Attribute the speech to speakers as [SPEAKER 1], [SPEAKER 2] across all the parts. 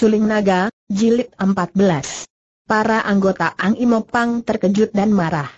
[SPEAKER 1] Suling Naga, Jilid 14. Para anggota Ang Imopang terkejut dan marah.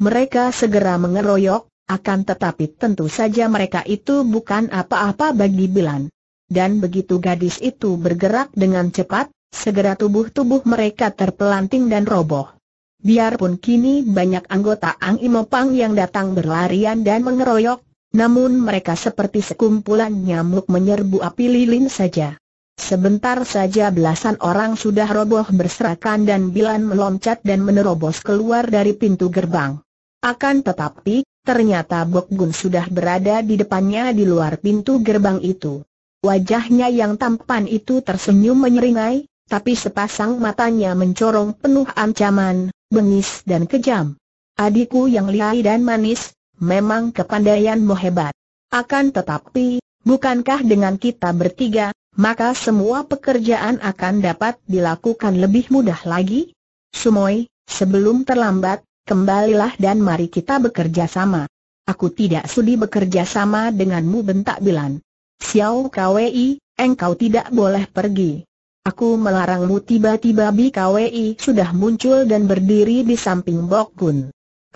[SPEAKER 1] Mereka segera mengeroyok, akan tetapi tentu saja mereka itu bukan apa-apa bagi Bilan. Dan begitu gadis itu bergerak dengan cepat, segera tubuh-tubuh mereka terpelanting dan roboh. Biarpun kini banyak anggota Ang Imopang yang datang berlarian dan mengeroyok, namun mereka seperti sekumpulan nyamuk menyerbu api lilin saja. Sebentar saja belasan orang sudah roboh berserakan dan Bilan meloncat dan menerobos keluar dari pintu gerbang. Akan tetapi, ternyata Bok Gun sudah berada di depannya di luar pintu gerbang itu. Wajahnya yang tampan itu tersenyum menyeringai, tapi sepasang matanya mencorong penuh ancaman, bengis dan kejam. Adikku yang lihai dan manis, memang kepandaianmu hebat. Akan tetapi, bukankah dengan kita bertiga, maka semua pekerjaan akan dapat dilakukan lebih mudah lagi. Sumoy, sebelum terlambat, kembalilah dan mari kita bekerja sama. Aku tidak sudi bekerja sama denganmu bentak Bilan. Xiao Kwei, engkau tidak boleh pergi. Aku melarangmu tiba-tiba Bi Kwei sudah muncul dan berdiri di samping Bok Gun.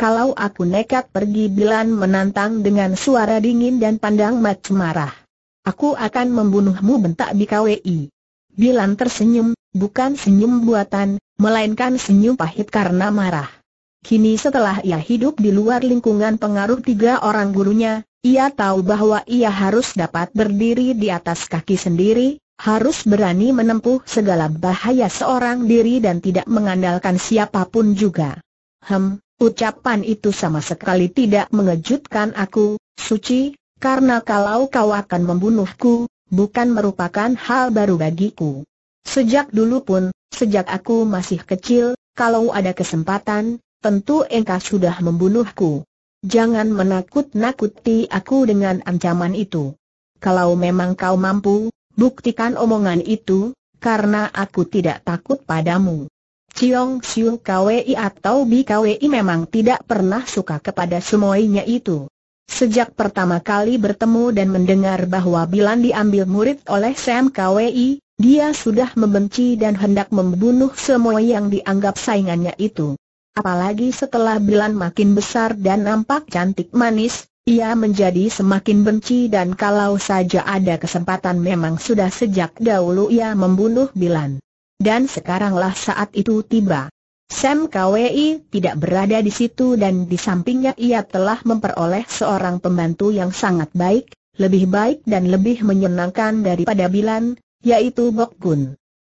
[SPEAKER 1] Kalau aku nekat pergi Bilan menantang dengan suara dingin dan pandang mat marah. Aku akan membunuhmu bentak BKWI. Bilan tersenyum, bukan senyum buatan, melainkan senyum pahit karena marah. Kini setelah ia hidup di luar lingkungan pengaruh tiga orang gurunya, ia tahu bahwa ia harus dapat berdiri di atas kaki sendiri, harus berani menempuh segala bahaya seorang diri dan tidak mengandalkan siapapun juga. Hem, ucapan itu sama sekali tidak mengejutkan aku, Suci, karena kalau kau akan membunuhku, bukan merupakan hal baru bagiku. Sejak dulu pun, sejak aku masih kecil, kalau ada kesempatan, tentu engkau sudah membunuhku. Jangan menakut-nakuti aku dengan ancaman itu. Kalau memang kau mampu, buktikan omongan itu, karena aku tidak takut padamu. Ciong Siu KWI atau BKWI memang tidak pernah suka kepada semuanya itu. Sejak pertama kali bertemu dan mendengar bahwa Bilan diambil murid oleh Sam KWI, dia sudah membenci dan hendak membunuh semua yang dianggap saingannya itu. Apalagi setelah Bilan makin besar dan nampak cantik manis, ia menjadi semakin benci dan kalau saja ada kesempatan memang sudah sejak dahulu ia membunuh Bilan. Dan sekaranglah saat itu tiba. Sam Kwi tidak berada di situ dan di sampingnya ia telah memperoleh seorang pembantu yang sangat baik, lebih baik dan lebih menyenangkan daripada Bilan, yaitu Bok Gun.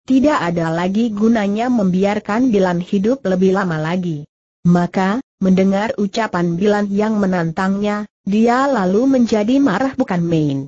[SPEAKER 1] Tidak ada lagi gunanya membiarkan Bilan hidup lebih lama lagi. Maka, mendengar ucapan Bilan yang menantangnya, dia lalu menjadi marah bukan main.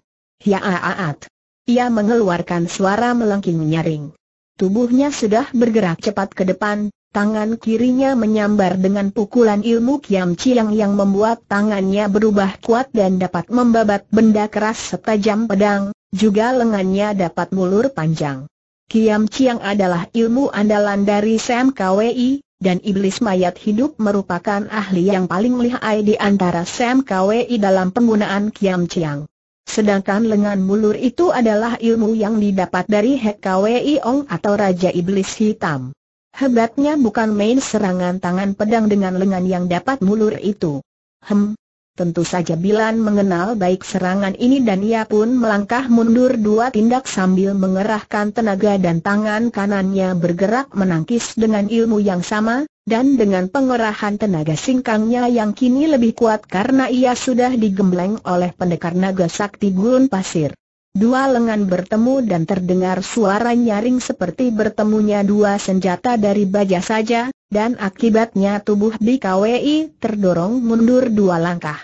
[SPEAKER 1] Ya Hiaaat. Ia mengeluarkan suara melengking nyaring. Tubuhnya sudah bergerak cepat ke depan, tangan kirinya menyambar dengan pukulan ilmu Kiam Chiang yang membuat tangannya berubah kuat dan dapat membabat benda keras setajam pedang, juga lengannya dapat mulur panjang. Kiam Chiang adalah ilmu andalan dari Sam KWI, dan iblis mayat hidup merupakan ahli yang paling lihai di antara Sam KWI dalam penggunaan Kiam Chiang. Sedangkan lengan mulur itu adalah ilmu yang didapat dari Hek KWI Ong atau Raja Iblis Hitam. Hebatnya bukan main serangan tangan pedang dengan lengan yang dapat mulur itu. Hem. Tentu saja Bilan mengenal baik serangan ini dan ia pun melangkah mundur dua tindak sambil mengerahkan tenaga dan tangan kanannya bergerak menangkis dengan ilmu yang sama, dan dengan pengerahan tenaga singkangnya yang kini lebih kuat karena ia sudah digembleng oleh pendekar naga sakti gurun pasir. Dua lengan bertemu dan terdengar suara nyaring seperti bertemunya dua senjata dari baja saja, dan akibatnya tubuh di KWI terdorong mundur dua langkah.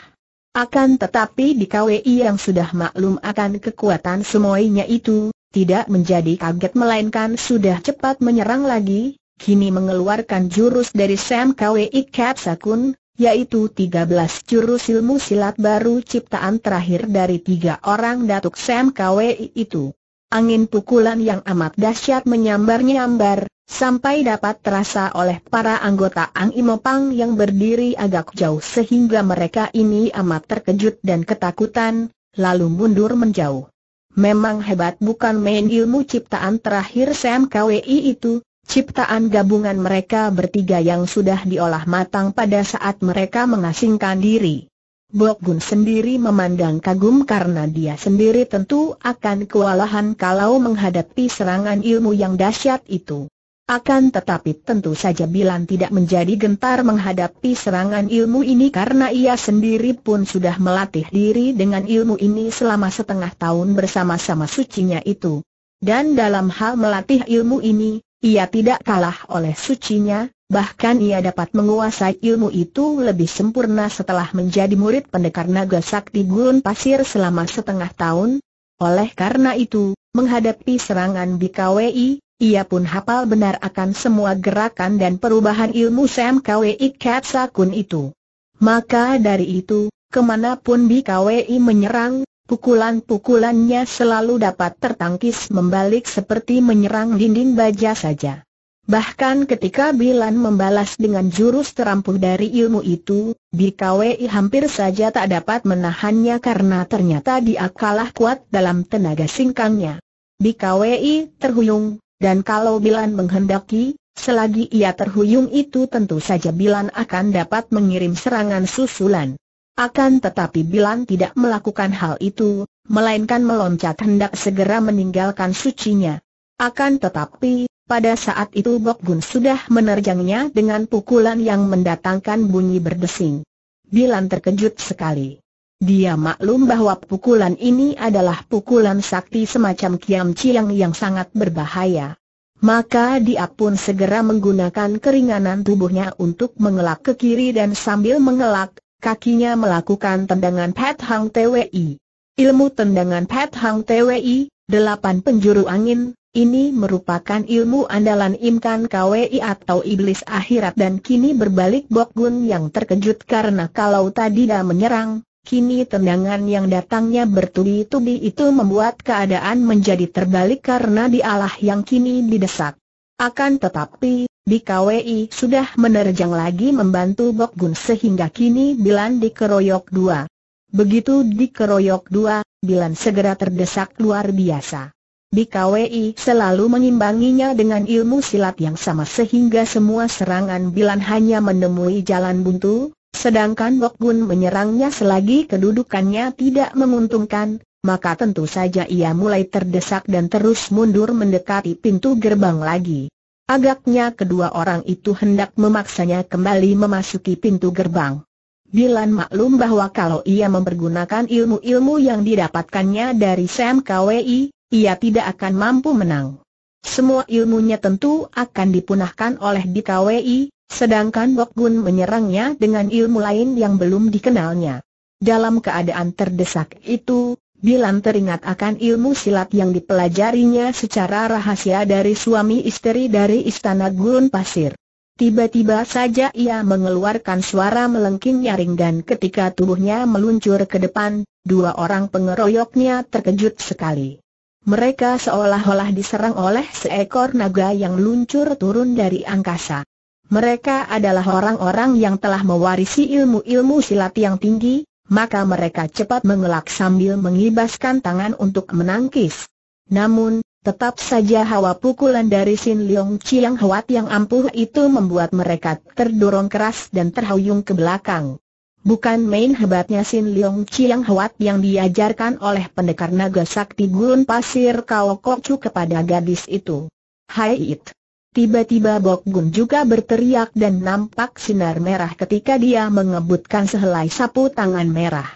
[SPEAKER 1] Akan tetapi di KWI yang sudah maklum akan kekuatan semuanya itu, tidak menjadi kaget melainkan sudah cepat menyerang lagi, kini mengeluarkan jurus dari Sam KWI Kapsakun, yaitu 13 jurus ilmu silat baru ciptaan terakhir dari tiga orang Datuk Sam KWI itu. Angin pukulan yang amat dahsyat menyambar-nyambar, sampai dapat terasa oleh para anggota Ang Imopang yang berdiri agak jauh sehingga mereka ini amat terkejut dan ketakutan, lalu mundur menjauh. Memang hebat bukan main ilmu ciptaan terakhir Sam KWI itu, Ciptaan gabungan mereka bertiga yang sudah diolah matang pada saat mereka mengasingkan diri. Bok Gun sendiri memandang kagum karena dia sendiri tentu akan kewalahan kalau menghadapi serangan ilmu yang dahsyat itu. Akan tetapi tentu saja Bilan tidak menjadi gentar menghadapi serangan ilmu ini karena ia sendiri pun sudah melatih diri dengan ilmu ini selama setengah tahun bersama-sama sucinya itu. Dan dalam hal melatih ilmu ini, ia tidak kalah oleh sucinya, bahkan ia dapat menguasai ilmu itu lebih sempurna setelah menjadi murid pendekar naga sakti gurun pasir selama setengah tahun. Oleh karena itu, menghadapi serangan BKWI, ia pun hafal benar akan semua gerakan dan perubahan ilmu Sam KWI Katsakun itu. Maka dari itu, kemanapun BKWI menyerang, Pukulan-pukulannya selalu dapat tertangkis membalik seperti menyerang dinding baja saja. Bahkan ketika Bilan membalas dengan jurus terampuh dari ilmu itu, Bikawi hampir saja tak dapat menahannya karena ternyata dia kalah kuat dalam tenaga singkangnya. Bikawi terhuyung, dan kalau Bilan menghendaki, selagi ia terhuyung itu tentu saja Bilan akan dapat mengirim serangan susulan. Akan tetapi Bilan tidak melakukan hal itu, melainkan meloncat hendak segera meninggalkan sucinya. Akan tetapi, pada saat itu Bok Gun sudah menerjangnya dengan pukulan yang mendatangkan bunyi berdesing. Bilan terkejut sekali. Dia maklum bahwa pukulan ini adalah pukulan sakti semacam kiam Chiang yang sangat berbahaya. Maka dia pun segera menggunakan keringanan tubuhnya untuk mengelak ke kiri dan sambil mengelak, Kakinya melakukan tendangan Pat Hang TWI. Ilmu tendangan Pat Hang TWI, delapan penjuru angin, ini merupakan ilmu andalan Imkan KWI atau Iblis Akhirat dan kini berbalik Bok Gun yang terkejut karena kalau tadi dah menyerang, kini tendangan yang datangnya bertubi-tubi itu membuat keadaan menjadi terbalik karena dialah yang kini didesak. Akan tetapi, BKWI sudah menerjang lagi membantu Bok Gun sehingga kini Bilan dikeroyok dua. Begitu dikeroyok dua, Bilan segera terdesak luar biasa. BKWI selalu mengimbanginya dengan ilmu silat yang sama sehingga semua serangan Bilan hanya menemui jalan buntu, sedangkan Bok Gun menyerangnya selagi kedudukannya tidak menguntungkan, maka tentu saja ia mulai terdesak dan terus mundur mendekati pintu gerbang lagi. Agaknya kedua orang itu hendak memaksanya kembali memasuki pintu gerbang. Bilan maklum bahwa kalau ia mempergunakan ilmu-ilmu yang didapatkannya dari Sam KWI, ia tidak akan mampu menang. Semua ilmunya tentu akan dipunahkan oleh KWI, sedangkan Bok Gun menyerangnya dengan ilmu lain yang belum dikenalnya. Dalam keadaan terdesak itu, Bilam teringat akan ilmu silat yang dipelajarinya secara rahasia dari suami istri dari Istana Gurun Pasir. Tiba-tiba saja ia mengeluarkan suara melengking nyaring dan ketika tubuhnya meluncur ke depan, dua orang pengeroyoknya terkejut sekali. Mereka seolah-olah diserang oleh seekor naga yang luncur turun dari angkasa. Mereka adalah orang-orang yang telah mewarisi ilmu-ilmu silat yang tinggi, maka mereka cepat mengelak sambil mengibaskan tangan untuk menangkis. Namun, tetap saja hawa pukulan dari Sin Leong Chiang Huat yang ampuh itu membuat mereka terdorong keras dan terhuyung ke belakang. Bukan main hebatnya Sin Leong Chiang Huat yang diajarkan oleh pendekar naga sakti gurun pasir Kao Kok Chu kepada gadis itu. Hai It! Tiba-tiba Bok Gun juga berteriak dan nampak sinar merah ketika dia mengebutkan sehelai sapu tangan merah.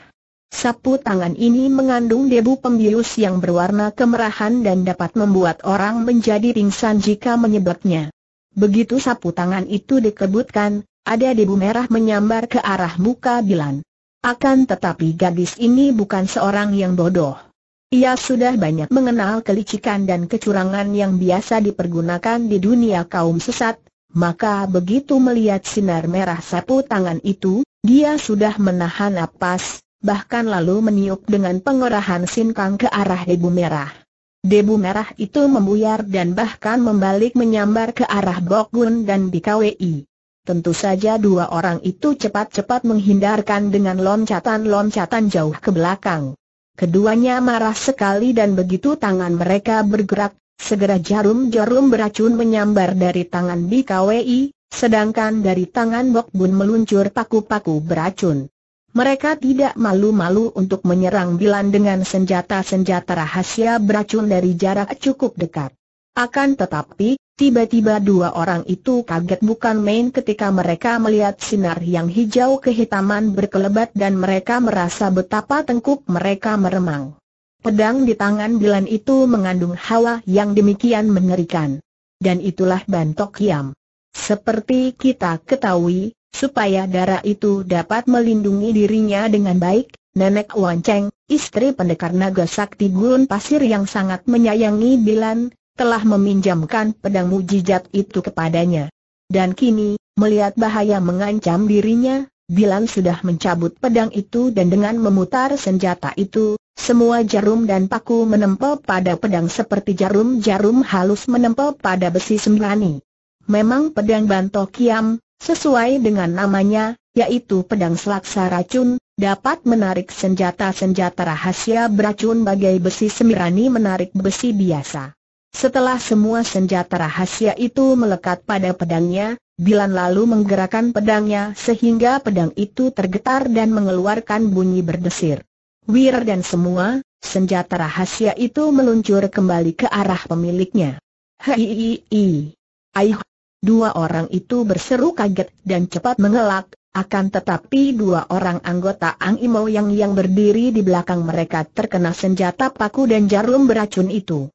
[SPEAKER 1] Sapu tangan ini mengandung debu pembius yang berwarna kemerahan dan dapat membuat orang menjadi pingsan jika menyebabnya. Begitu sapu tangan itu dikebutkan, ada debu merah menyambar ke arah muka Bilan. Akan tetapi gadis ini bukan seorang yang bodoh. Ia sudah banyak mengenal kelicikan dan kecurangan yang biasa dipergunakan di dunia kaum sesat, maka begitu melihat sinar merah sapu tangan itu, dia sudah menahan napas, bahkan lalu meniup dengan pengerahan sinkang ke arah debu merah. Debu merah itu membuyar dan bahkan membalik menyambar ke arah Bokgun dan BKWI. Tentu saja dua orang itu cepat-cepat menghindarkan dengan loncatan-loncatan jauh ke belakang. Keduanya marah sekali dan begitu tangan mereka bergerak, segera jarum-jarum beracun menyambar dari tangan BKWI, sedangkan dari tangan Bok Bun meluncur paku-paku beracun. Mereka tidak malu-malu untuk menyerang Bilan dengan senjata-senjata rahasia beracun dari jarak cukup dekat. Akan tetapi, Tiba-tiba dua orang itu kaget bukan main ketika mereka melihat sinar yang hijau kehitaman berkelebat dan mereka merasa betapa tengkuk mereka meremang. Pedang di tangan Dilan itu mengandung hawa yang demikian mengerikan. Dan itulah bantok Kiam. Seperti kita ketahui, supaya darah itu dapat melindungi dirinya dengan baik, Nenek Wanceng, istri pendekar naga sakti gurun pasir yang sangat menyayangi Dilan, telah meminjamkan pedang mujizat itu kepadanya. Dan kini, melihat bahaya mengancam dirinya, Bilan sudah mencabut pedang itu dan dengan memutar senjata itu, semua jarum dan paku menempel pada pedang seperti jarum-jarum halus menempel pada besi sembrani. Memang pedang Banto Kiam, sesuai dengan namanya, yaitu pedang selaksa racun, dapat menarik senjata-senjata rahasia beracun bagai besi semirani menarik besi biasa. Setelah semua senjata rahasia itu melekat pada pedangnya, Dilan lalu menggerakkan pedangnya sehingga pedang itu tergetar dan mengeluarkan bunyi berdesir. Wir dan semua, senjata rahasia itu meluncur kembali ke arah pemiliknya. Hei, Aih, dua orang itu berseru kaget dan cepat mengelak, akan tetapi dua orang anggota Ang Imo yang yang berdiri di belakang mereka terkena senjata paku dan jarum beracun itu.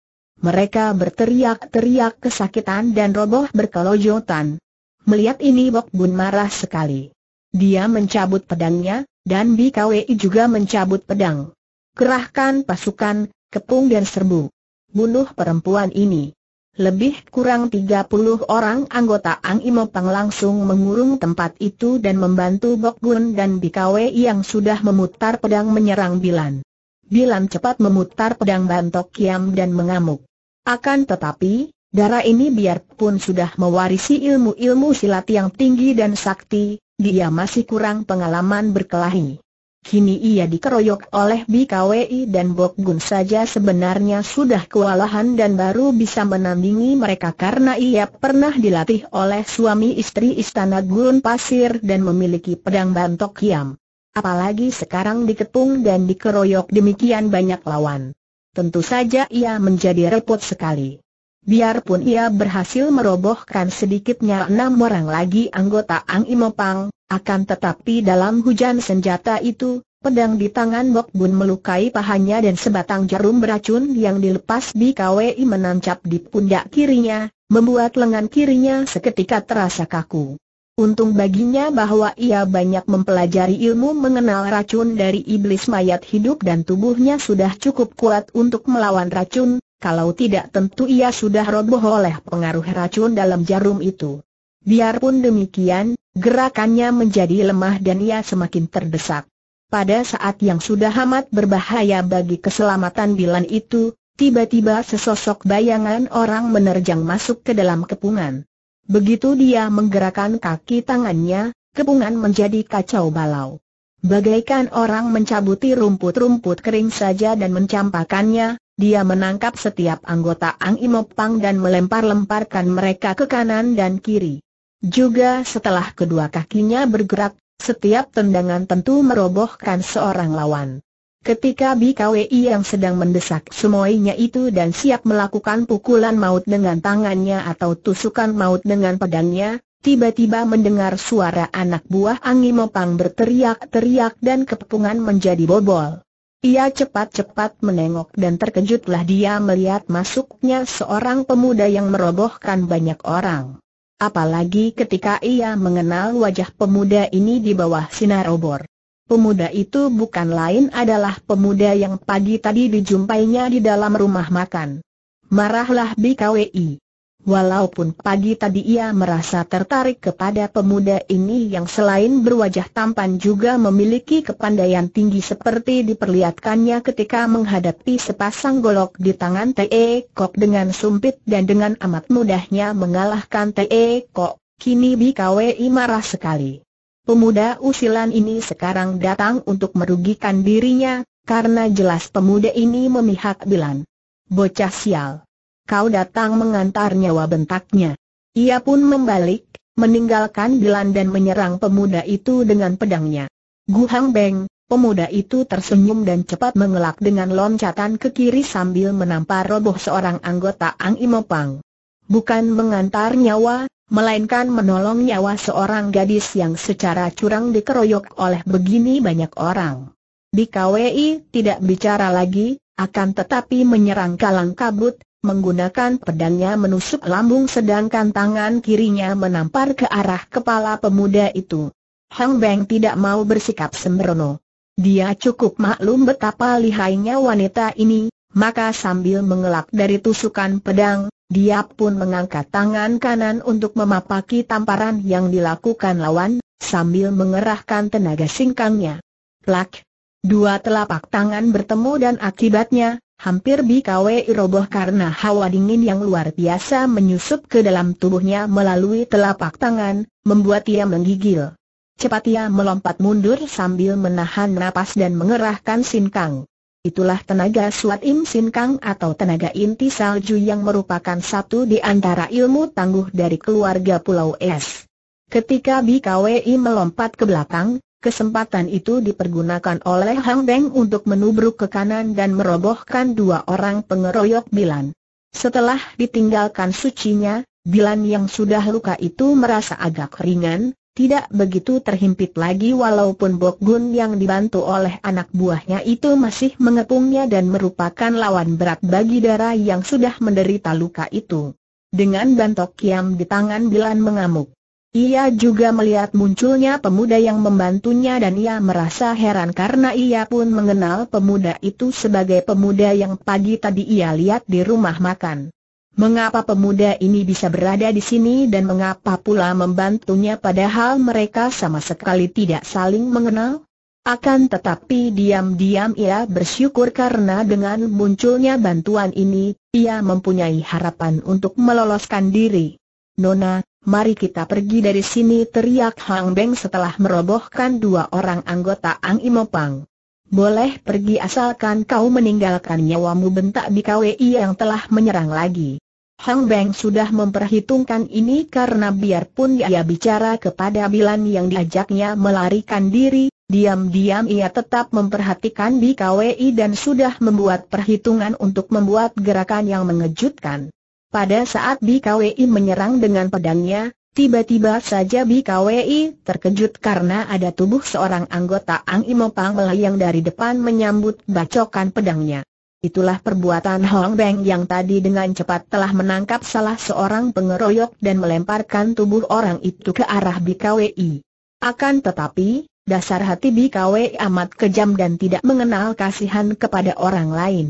[SPEAKER 1] Mereka berteriak-teriak kesakitan dan roboh berkelojotan. Melihat ini Bok Bun marah sekali. Dia mencabut pedangnya, dan BKWI juga mencabut pedang. Kerahkan pasukan, kepung dan serbu. Bunuh perempuan ini. Lebih kurang 30 orang anggota Ang Imopang langsung mengurung tempat itu dan membantu Bok Gun dan BKW yang sudah memutar pedang menyerang Bilan. Bilam cepat memutar pedang bantok kiam dan mengamuk. Akan tetapi, darah ini biarpun sudah mewarisi ilmu-ilmu silat yang tinggi dan sakti, dia masih kurang pengalaman berkelahi. Kini ia dikeroyok oleh BKWI dan Bok Gun saja sebenarnya sudah kewalahan dan baru bisa menandingi mereka karena ia pernah dilatih oleh suami istri istana Gun Pasir dan memiliki pedang bantok Kiam. Apalagi sekarang dikepung dan dikeroyok demikian banyak lawan. Tentu saja ia menjadi repot sekali. Biarpun ia berhasil merobohkan sedikitnya enam orang lagi anggota Ang Imopang, akan tetapi dalam hujan senjata itu, pedang di tangan Bok Bun melukai pahanya dan sebatang jarum beracun yang dilepas di KWI menancap di pundak kirinya, membuat lengan kirinya seketika terasa kaku. Untung baginya bahwa ia banyak mempelajari ilmu mengenal racun dari iblis mayat hidup dan tubuhnya sudah cukup kuat untuk melawan racun, kalau tidak tentu ia sudah roboh oleh pengaruh racun dalam jarum itu. Biarpun demikian, gerakannya menjadi lemah dan ia semakin terdesak. Pada saat yang sudah amat berbahaya bagi keselamatan Dilan itu, tiba-tiba sesosok bayangan orang menerjang masuk ke dalam kepungan. Begitu dia menggerakkan kaki tangannya, kepungan menjadi kacau balau. Bagaikan orang mencabuti rumput-rumput kering saja dan mencampakannya, dia menangkap setiap anggota Ang Imopang dan melempar-lemparkan mereka ke kanan dan kiri. Juga setelah kedua kakinya bergerak, setiap tendangan tentu merobohkan seorang lawan. Ketika BKWI yang sedang mendesak semuanya itu dan siap melakukan pukulan maut dengan tangannya atau tusukan maut dengan pedangnya, tiba-tiba mendengar suara anak buah Angi Mopang berteriak-teriak dan kepungan menjadi bobol. Ia cepat-cepat menengok dan terkejutlah dia melihat masuknya seorang pemuda yang merobohkan banyak orang. Apalagi ketika ia mengenal wajah pemuda ini di bawah sinar obor. Pemuda itu bukan lain adalah pemuda yang pagi tadi dijumpainya di dalam rumah makan. Marahlah BKWI. Walaupun pagi tadi ia merasa tertarik kepada pemuda ini yang selain berwajah tampan juga memiliki kepandaian tinggi seperti diperlihatkannya ketika menghadapi sepasang golok di tangan T.E. Kok dengan sumpit dan dengan amat mudahnya mengalahkan T.E. Kok, kini BKWI marah sekali. Pemuda usilan ini sekarang datang untuk merugikan dirinya, karena jelas pemuda ini memihak Bilan. Bocah sial. Kau datang mengantar nyawa bentaknya. Ia pun membalik, meninggalkan Bilan dan menyerang pemuda itu dengan pedangnya. Guhang Beng, pemuda itu tersenyum dan cepat mengelak dengan loncatan ke kiri sambil menampar roboh seorang anggota Ang Imopang. Bukan mengantar nyawa, melainkan menolong nyawa seorang gadis yang secara curang dikeroyok oleh begini banyak orang. Di KWI tidak bicara lagi, akan tetapi menyerang kalang kabut, menggunakan pedangnya menusuk lambung sedangkan tangan kirinya menampar ke arah kepala pemuda itu. Hang Beng tidak mau bersikap sembrono. Dia cukup maklum betapa lihainya wanita ini, maka sambil mengelak dari tusukan pedang, dia pun mengangkat tangan kanan untuk memapaki tamparan yang dilakukan lawan, sambil mengerahkan tenaga singkangnya. Plak! Dua telapak tangan bertemu dan akibatnya, hampir BKW roboh karena hawa dingin yang luar biasa menyusup ke dalam tubuhnya melalui telapak tangan, membuat ia menggigil. Cepat ia melompat mundur sambil menahan napas dan mengerahkan singkang. Itulah tenaga Suat Im Sin Kang atau tenaga inti salju yang merupakan satu di antara ilmu tangguh dari keluarga Pulau Es. Ketika BKWI melompat ke belakang, kesempatan itu dipergunakan oleh Hang Deng untuk menubruk ke kanan dan merobohkan dua orang pengeroyok Bilan. Setelah ditinggalkan sucinya, Bilan yang sudah luka itu merasa agak ringan, tidak begitu terhimpit lagi walaupun Bok Gun yang dibantu oleh anak buahnya itu masih mengepungnya dan merupakan lawan berat bagi darah yang sudah menderita luka itu. Dengan bantok kiam di tangan Bilan mengamuk. Ia juga melihat munculnya pemuda yang membantunya dan ia merasa heran karena ia pun mengenal pemuda itu sebagai pemuda yang pagi tadi ia lihat di rumah makan. Mengapa pemuda ini bisa berada di sini dan mengapa pula membantunya padahal mereka sama sekali tidak saling mengenal? Akan tetapi diam-diam ia bersyukur karena dengan munculnya bantuan ini, ia mempunyai harapan untuk meloloskan diri. Nona, mari kita pergi dari sini teriak Hang Beng setelah merobohkan dua orang anggota Ang Imopang. Boleh pergi asalkan kau meninggalkan nyawamu bentak KWI yang telah menyerang lagi. Hang Beng sudah memperhitungkan ini karena biarpun ia bicara kepada Bilan yang diajaknya melarikan diri, diam-diam ia tetap memperhatikan di KWI dan sudah membuat perhitungan untuk membuat gerakan yang mengejutkan. Pada saat BKWI menyerang dengan pedangnya, Tiba-tiba saja BKWI terkejut karena ada tubuh seorang anggota Ang Imopang melayang dari depan menyambut bacokan pedangnya. Itulah perbuatan Hong Beng yang tadi dengan cepat telah menangkap salah seorang pengeroyok dan melemparkan tubuh orang itu ke arah BKWI. Akan tetapi, dasar hati Kwei amat kejam dan tidak mengenal kasihan kepada orang lain.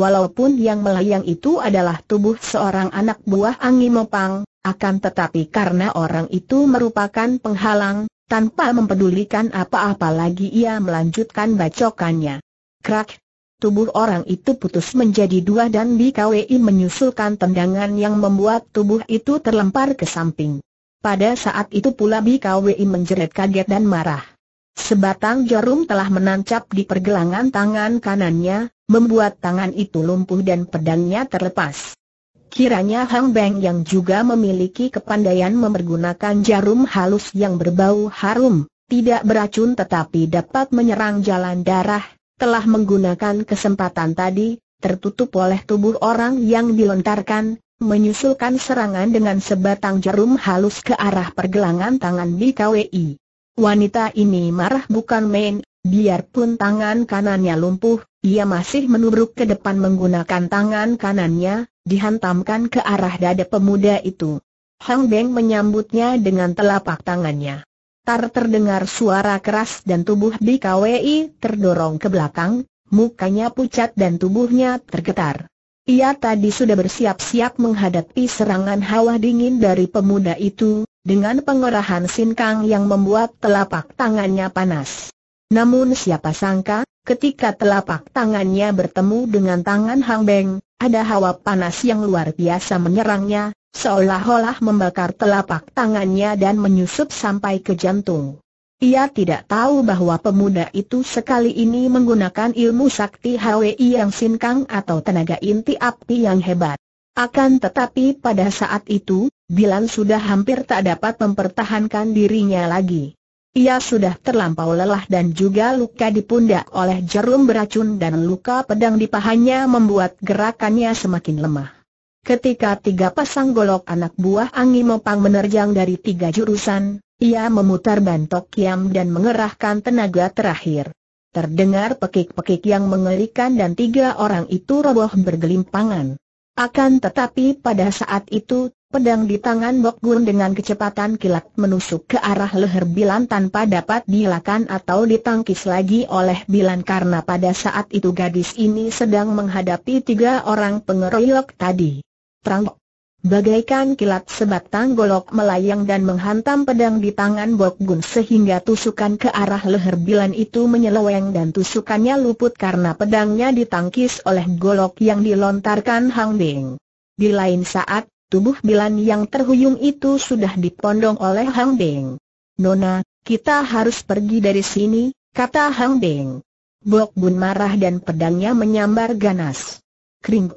[SPEAKER 1] Walaupun yang melayang itu adalah tubuh seorang anak buah Angi Mopang, akan tetapi karena orang itu merupakan penghalang, tanpa mempedulikan apa-apa lagi ia melanjutkan bacokannya. Krak, tubuh orang itu putus menjadi dua dan BKWI menyusulkan tendangan yang membuat tubuh itu terlempar ke samping. Pada saat itu pula BKWI menjerit kaget dan marah. Sebatang jarum telah menancap di pergelangan tangan kanannya, membuat tangan itu lumpuh dan pedangnya terlepas. Kiranya Hang Beng yang juga memiliki kepandaian memergunakan jarum halus yang berbau harum, tidak beracun tetapi dapat menyerang jalan darah, telah menggunakan kesempatan tadi, tertutup oleh tubuh orang yang dilontarkan, menyusulkan serangan dengan sebatang jarum halus ke arah pergelangan tangan di KWI. Wanita ini marah bukan main, biarpun tangan kanannya lumpuh, ia masih menubruk ke depan menggunakan tangan kanannya, dihantamkan ke arah dada pemuda itu. Hang Beng menyambutnya dengan telapak tangannya. Tar terdengar suara keras dan tubuh BKWI terdorong ke belakang, mukanya pucat dan tubuhnya tergetar. Ia tadi sudah bersiap-siap menghadapi serangan hawa dingin dari pemuda itu, dengan pengerahan sinkang yang membuat telapak tangannya panas. Namun siapa sangka, ketika telapak tangannya bertemu dengan tangan Hang Beng, ada hawa panas yang luar biasa menyerangnya, seolah-olah membakar telapak tangannya dan menyusup sampai ke jantung. Ia tidak tahu bahwa pemuda itu sekali ini menggunakan ilmu sakti Hwi yang sinkang atau tenaga inti api yang hebat. Akan tetapi pada saat itu, Bilan sudah hampir tak dapat mempertahankan dirinya lagi. Ia sudah terlampau lelah dan juga luka di pundak oleh jarum beracun dan luka pedang di pahanya membuat gerakannya semakin lemah. Ketika tiga pasang golok anak buah Angi Mopang menerjang dari tiga jurusan, ia memutar bantok kiam dan mengerahkan tenaga terakhir. Terdengar pekik-pekik yang mengerikan dan tiga orang itu roboh bergelimpangan. Akan tetapi pada saat itu, pedang di tangan Bok Gun dengan kecepatan kilat menusuk ke arah leher Bilan tanpa dapat dilakukan atau ditangkis lagi oleh Bilan karena pada saat itu gadis ini sedang menghadapi tiga orang pengeroyok tadi. Prang. Bagaikan kilat sebatang golok melayang dan menghantam pedang di tangan Bok Gun sehingga tusukan ke arah leher Bilan itu menyeleweng dan tusukannya luput karena pedangnya ditangkis oleh golok yang dilontarkan Hang Ding. Di lain saat, tubuh Bilan yang terhuyung itu sudah dipondong oleh Hang Ding. Nona, kita harus pergi dari sini, kata Hang Ding. Bok Bun marah dan pedangnya menyambar ganas. Kring.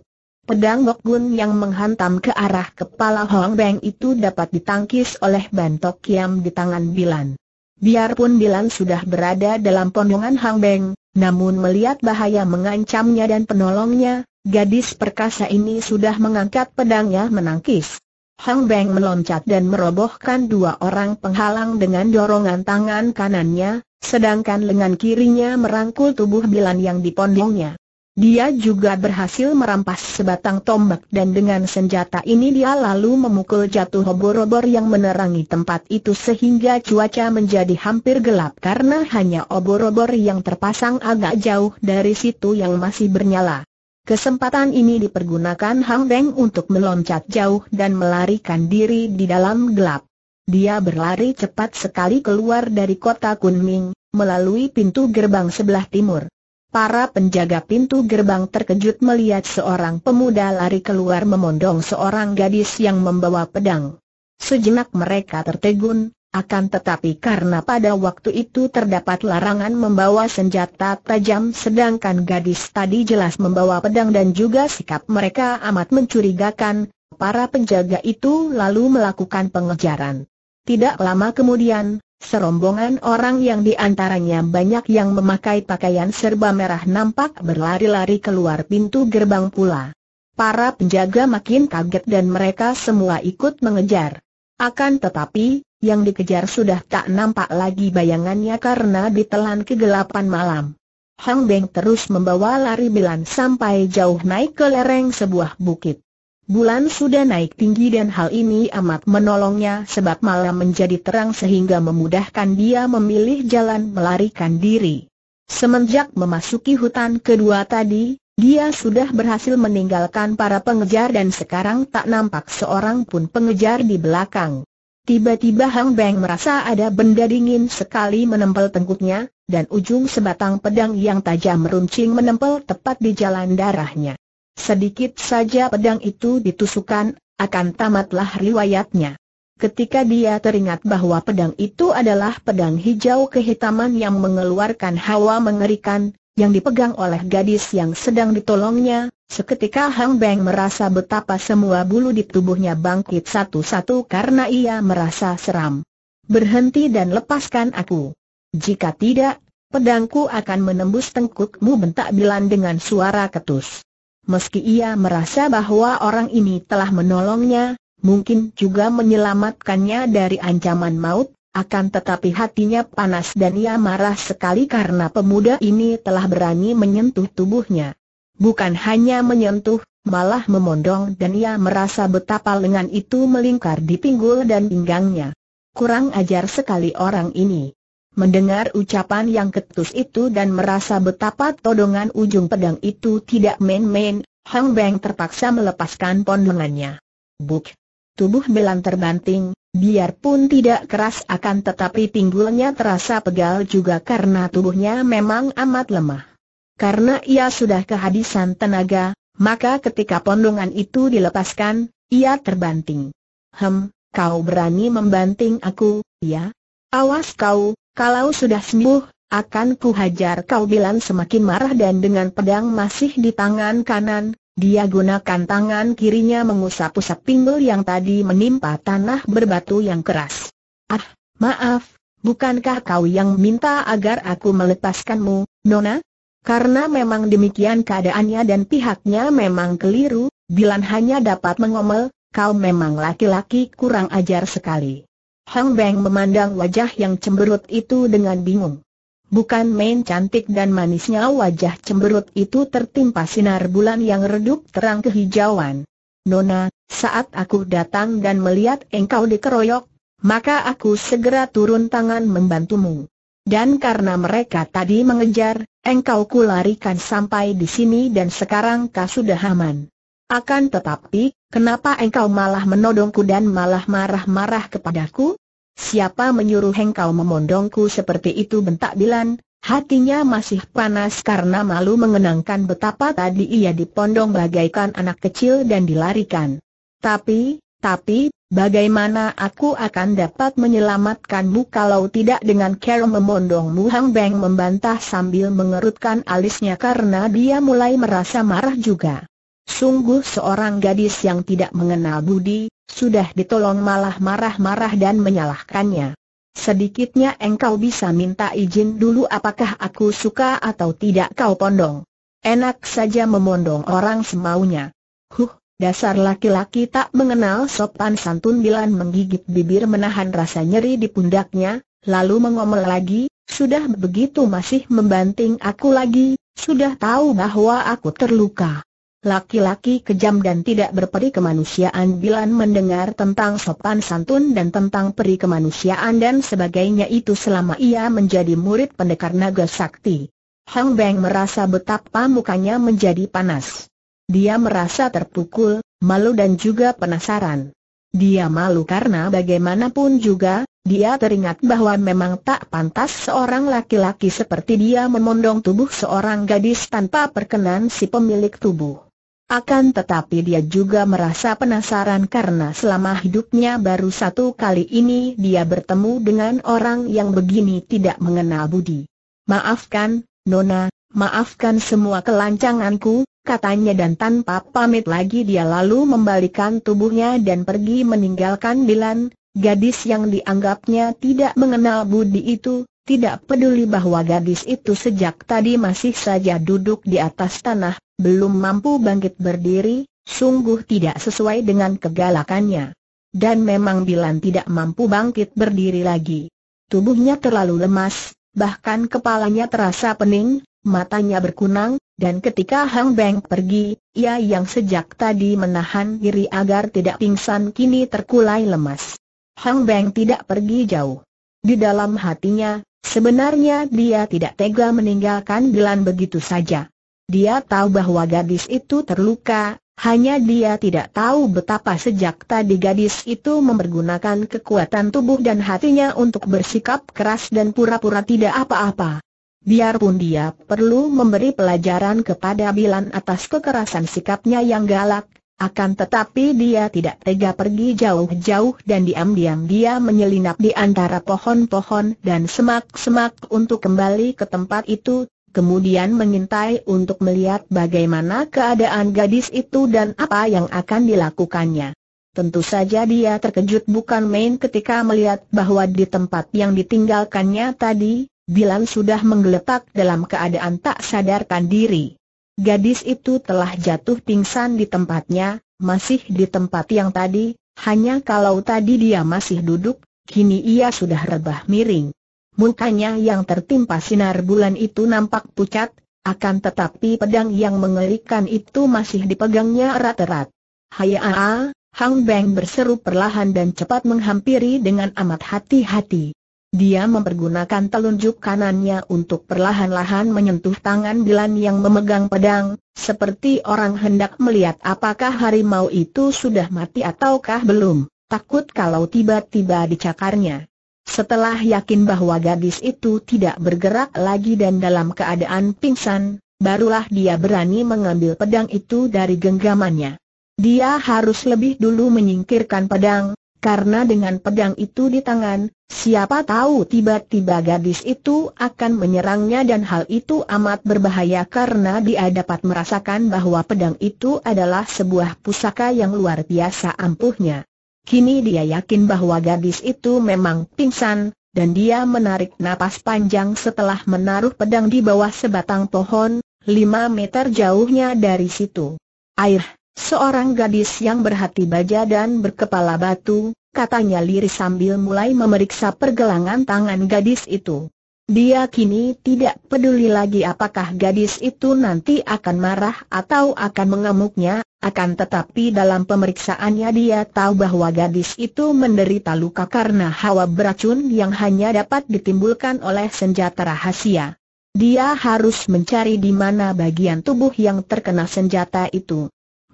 [SPEAKER 1] Pedang Wok Gun yang menghantam ke arah kepala Hong Beng itu dapat ditangkis oleh bantok kiam di tangan Bilan. Biarpun Bilan sudah berada dalam pondongan Hong Beng, namun melihat bahaya mengancamnya dan penolongnya, gadis perkasa ini sudah mengangkat pedangnya menangkis. Hong Beng meloncat dan merobohkan dua orang penghalang dengan dorongan tangan kanannya, sedangkan lengan kirinya merangkul tubuh Bilan yang dipondongnya. Dia juga berhasil merampas sebatang tombak dan dengan senjata ini dia lalu memukul jatuh obor-obor yang menerangi tempat itu sehingga cuaca menjadi hampir gelap karena hanya obor-obor yang terpasang agak jauh dari situ yang masih bernyala. Kesempatan ini dipergunakan Hang Deng untuk meloncat jauh dan melarikan diri di dalam gelap. Dia berlari cepat sekali keluar dari kota Kunming, melalui pintu gerbang sebelah timur. Para penjaga pintu gerbang terkejut melihat seorang pemuda lari keluar memondong seorang gadis yang membawa pedang. Sejenak mereka tertegun, akan tetapi karena pada waktu itu terdapat larangan membawa senjata tajam sedangkan gadis tadi jelas membawa pedang dan juga sikap mereka amat mencurigakan, para penjaga itu lalu melakukan pengejaran. Tidak lama kemudian, Serombongan orang yang diantaranya banyak yang memakai pakaian serba merah nampak berlari-lari keluar pintu gerbang pula. Para penjaga makin kaget dan mereka semua ikut mengejar. Akan tetapi, yang dikejar sudah tak nampak lagi bayangannya karena ditelan kegelapan malam. Hang Beng terus membawa lari Bilan sampai jauh naik ke lereng sebuah bukit. Bulan sudah naik tinggi dan hal ini amat menolongnya sebab malam menjadi terang sehingga memudahkan dia memilih jalan melarikan diri. Semenjak memasuki hutan kedua tadi, dia sudah berhasil meninggalkan para pengejar dan sekarang tak nampak seorang pun pengejar di belakang. Tiba-tiba Hang Beng merasa ada benda dingin sekali menempel tengkuknya, dan ujung sebatang pedang yang tajam meruncing menempel tepat di jalan darahnya. Sedikit saja pedang itu ditusukan, akan tamatlah riwayatnya. Ketika dia teringat bahwa pedang itu adalah pedang hijau kehitaman yang mengeluarkan hawa mengerikan, yang dipegang oleh gadis yang sedang ditolongnya, seketika Hang Beng merasa betapa semua bulu di tubuhnya bangkit satu-satu karena ia merasa seram. Berhenti dan lepaskan aku. Jika tidak, pedangku akan menembus tengkukmu bentak Bilan dengan suara ketus. Meski ia merasa bahwa orang ini telah menolongnya, mungkin juga menyelamatkannya dari ancaman maut, akan tetapi hatinya panas dan ia marah sekali karena pemuda ini telah berani menyentuh tubuhnya. Bukan hanya menyentuh, malah memondong dan ia merasa betapa lengan itu melingkar di pinggul dan pinggangnya. Kurang ajar sekali orang ini. Mendengar ucapan yang ketus itu dan merasa betapa todongan ujung pedang itu tidak main-main, Hang Beng terpaksa melepaskan pondongannya. Buk! Tubuh Belan terbanting, biarpun tidak keras akan tetapi pinggulnya terasa pegal juga karena tubuhnya memang amat lemah. Karena ia sudah kehabisan tenaga, maka ketika pondongan itu dilepaskan, ia terbanting. Hem, kau berani membanting aku, ya? Awas kau, kalau sudah sembuh, akan kuhajar kau bilang semakin marah dan dengan pedang masih di tangan kanan, dia gunakan tangan kirinya mengusap-usap pinggul yang tadi menimpa tanah berbatu yang keras. Ah, maaf, bukankah kau yang minta agar aku melepaskanmu, Nona? Karena memang demikian keadaannya dan pihaknya memang keliru, Bilan hanya dapat mengomel, kau memang laki-laki kurang ajar sekali. Hang Beng memandang wajah yang cemberut itu dengan bingung. Bukan main cantik dan manisnya wajah cemberut itu tertimpa sinar bulan yang redup terang kehijauan. Nona, saat aku datang dan melihat engkau dikeroyok, maka aku segera turun tangan membantumu. Dan karena mereka tadi mengejar, engkau kularikan sampai di sini dan sekarang kau sudah aman. Akan tetapi, kenapa engkau malah menodongku dan malah marah-marah kepadaku? Siapa menyuruh engkau memondongku seperti itu bentak Bilan, hatinya masih panas karena malu mengenangkan betapa tadi ia dipondong bagaikan anak kecil dan dilarikan. Tapi, tapi, bagaimana aku akan dapat menyelamatkanmu kalau tidak dengan cara memondongmu Hang Beng membantah sambil mengerutkan alisnya karena dia mulai merasa marah juga. Sungguh seorang gadis yang tidak mengenal budi, sudah ditolong malah marah-marah dan menyalahkannya. Sedikitnya engkau bisa minta izin dulu apakah aku suka atau tidak kau pondong. Enak saja memondong orang semaunya. Huh, dasar laki-laki tak mengenal sopan santun Bilan menggigit bibir menahan rasa nyeri di pundaknya, lalu mengomel lagi, sudah begitu masih membanting aku lagi, sudah tahu bahwa aku terluka. Laki-laki kejam dan tidak berperi kemanusiaan Bilan mendengar tentang sopan santun dan tentang peri kemanusiaan dan sebagainya itu selama ia menjadi murid pendekar naga sakti. Hang Beng merasa betapa mukanya menjadi panas. Dia merasa terpukul, malu dan juga penasaran. Dia malu karena bagaimanapun juga, dia teringat bahwa memang tak pantas seorang laki-laki seperti dia memondong tubuh seorang gadis tanpa perkenan si pemilik tubuh. Akan tetapi dia juga merasa penasaran karena selama hidupnya baru satu kali ini dia bertemu dengan orang yang begini tidak mengenal budi. Maafkan, Nona, maafkan semua kelancanganku, katanya dan tanpa pamit lagi dia lalu membalikan tubuhnya dan pergi meninggalkan Dilan, gadis yang dianggapnya tidak mengenal budi itu, tidak peduli bahwa gadis itu sejak tadi masih saja duduk di atas tanah, belum mampu bangkit berdiri, sungguh tidak sesuai dengan kegalakannya. Dan memang Bilan tidak mampu bangkit berdiri lagi. Tubuhnya terlalu lemas, bahkan kepalanya terasa pening, matanya berkunang, dan ketika Hang Beng pergi, ia yang sejak tadi menahan diri agar tidak pingsan kini terkulai lemas. Hang Beng tidak pergi jauh. Di dalam hatinya, Sebenarnya dia tidak tega meninggalkan Dilan begitu saja. Dia tahu bahwa gadis itu terluka, hanya dia tidak tahu betapa sejak tadi gadis itu mempergunakan kekuatan tubuh dan hatinya untuk bersikap keras dan pura-pura tidak apa-apa. Biarpun dia perlu memberi pelajaran kepada Bilan atas kekerasan sikapnya yang galak, akan tetapi dia tidak tega pergi jauh-jauh dan diam-diam dia menyelinap di antara pohon-pohon dan semak-semak untuk kembali ke tempat itu, kemudian mengintai untuk melihat bagaimana keadaan gadis itu dan apa yang akan dilakukannya. Tentu saja dia terkejut bukan main ketika melihat bahwa di tempat yang ditinggalkannya tadi, Dilan sudah menggeletak dalam keadaan tak sadarkan diri. Gadis itu telah jatuh pingsan di tempatnya, masih di tempat yang tadi, hanya kalau tadi dia masih duduk, kini ia sudah rebah miring. Mukanya yang tertimpa sinar bulan itu nampak pucat, akan tetapi pedang yang mengerikan itu masih dipegangnya erat-erat. Hayaa, Hang Beng berseru perlahan dan cepat menghampiri dengan amat hati-hati. Dia mempergunakan telunjuk kanannya untuk perlahan-lahan menyentuh tangan Dilan yang memegang pedang, seperti orang hendak melihat apakah harimau itu sudah mati ataukah belum, takut kalau tiba-tiba dicakarnya. Setelah yakin bahwa gadis itu tidak bergerak lagi dan dalam keadaan pingsan, barulah dia berani mengambil pedang itu dari genggamannya. Dia harus lebih dulu menyingkirkan pedang, karena dengan pedang itu di tangan, siapa tahu tiba-tiba gadis itu akan menyerangnya dan hal itu amat berbahaya karena dia dapat merasakan bahwa pedang itu adalah sebuah pusaka yang luar biasa ampuhnya. Kini dia yakin bahwa gadis itu memang pingsan, dan dia menarik napas panjang setelah menaruh pedang di bawah sebatang pohon, 5 meter jauhnya dari situ. Air Seorang gadis yang berhati baja dan berkepala batu, katanya liris sambil mulai memeriksa pergelangan tangan gadis itu. Dia kini tidak peduli lagi apakah gadis itu nanti akan marah atau akan mengamuknya, akan tetapi dalam pemeriksaannya dia tahu bahwa gadis itu menderita luka karena hawa beracun yang hanya dapat ditimbulkan oleh senjata rahasia. Dia harus mencari di mana bagian tubuh yang terkena senjata itu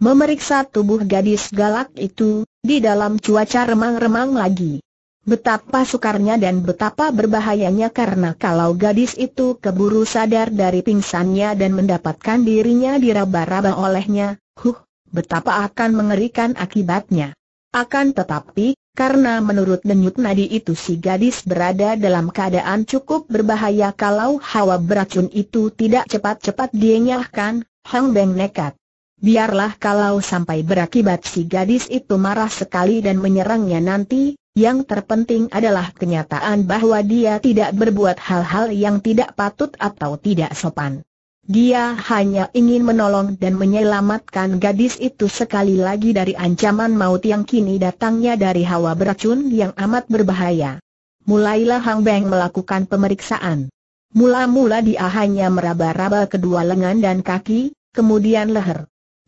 [SPEAKER 1] memeriksa tubuh gadis galak itu, di dalam cuaca remang-remang lagi. Betapa sukarnya dan betapa berbahayanya karena kalau gadis itu keburu sadar dari pingsannya dan mendapatkan dirinya diraba-raba olehnya, huh, betapa akan mengerikan akibatnya. Akan tetapi, karena menurut denyut nadi itu si gadis berada dalam keadaan cukup berbahaya kalau hawa beracun itu tidak cepat-cepat dienyahkan, Hang Beng nekat biarlah kalau sampai berakibat si gadis itu marah sekali dan menyerangnya nanti, yang terpenting adalah kenyataan bahwa dia tidak berbuat hal-hal yang tidak patut atau tidak sopan. Dia hanya ingin menolong dan menyelamatkan gadis itu sekali lagi dari ancaman maut yang kini datangnya dari hawa beracun yang amat berbahaya. Mulailah Hang Beng melakukan pemeriksaan. Mula-mula dia hanya meraba-raba kedua lengan dan kaki, kemudian leher.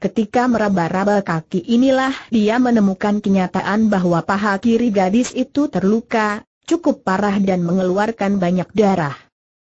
[SPEAKER 1] Ketika meraba-raba kaki inilah dia menemukan kenyataan bahwa paha kiri gadis itu terluka, cukup parah dan mengeluarkan banyak darah.